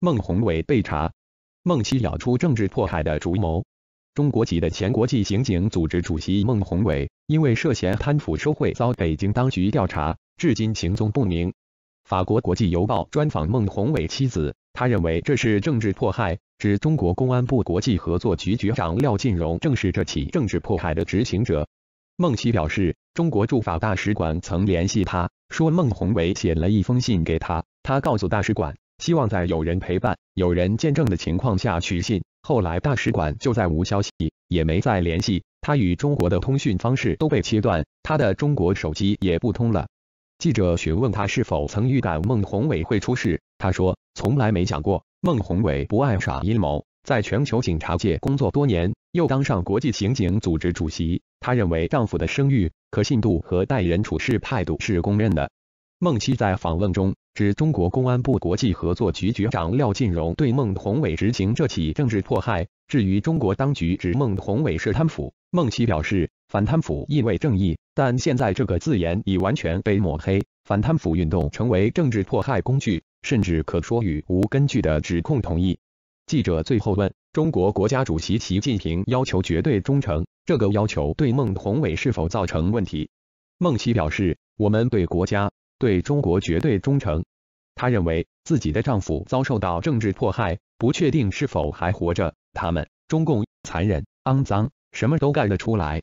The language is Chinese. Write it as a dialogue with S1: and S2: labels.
S1: 孟宏伟被查，孟七咬出政治迫害的主谋。中国籍的前国际刑警组织主席孟宏伟，因为涉嫌贪腐受贿遭北京当局调查，至今行踪不明。法国国际邮报专访孟宏伟妻子，他认为这是政治迫害，指中国公安部国际合作局局长廖进荣正是这起政治迫害的执行者。孟七表示，中国驻法大使馆曾联系他，说孟宏伟写了一封信给他，他告诉大使馆。希望在有人陪伴、有人见证的情况下取信。后来大使馆就再无消息，也没再联系他与中国的通讯方式都被切断，他的中国手机也不通了。记者询问他是否曾预感孟宏伟会出事，他说从来没想过。孟宏伟不爱耍阴谋，在全球警察界工作多年，又当上国际刑警组织主席，他认为丈夫的声誉、可信度和待人处事态度是公认的。孟西在访问中指中国公安部国际合作局局长廖劲荣对孟宏伟执行这起政治迫害。至于中国当局指孟宏伟是贪腐，孟西表示反贪腐意味正义，但现在这个字眼已完全被抹黑，反贪腐运动成为政治迫害工具，甚至可说与无根据的指控同意。记者最后问中国国家主席习近平要求绝对忠诚，这个要求对孟宏伟是否造成问题？孟西表示我们对国家。对中国绝对忠诚。她认为自己的丈夫遭受到政治迫害，不确定是否还活着。他们，中共，残忍、肮脏，什么都干得出来。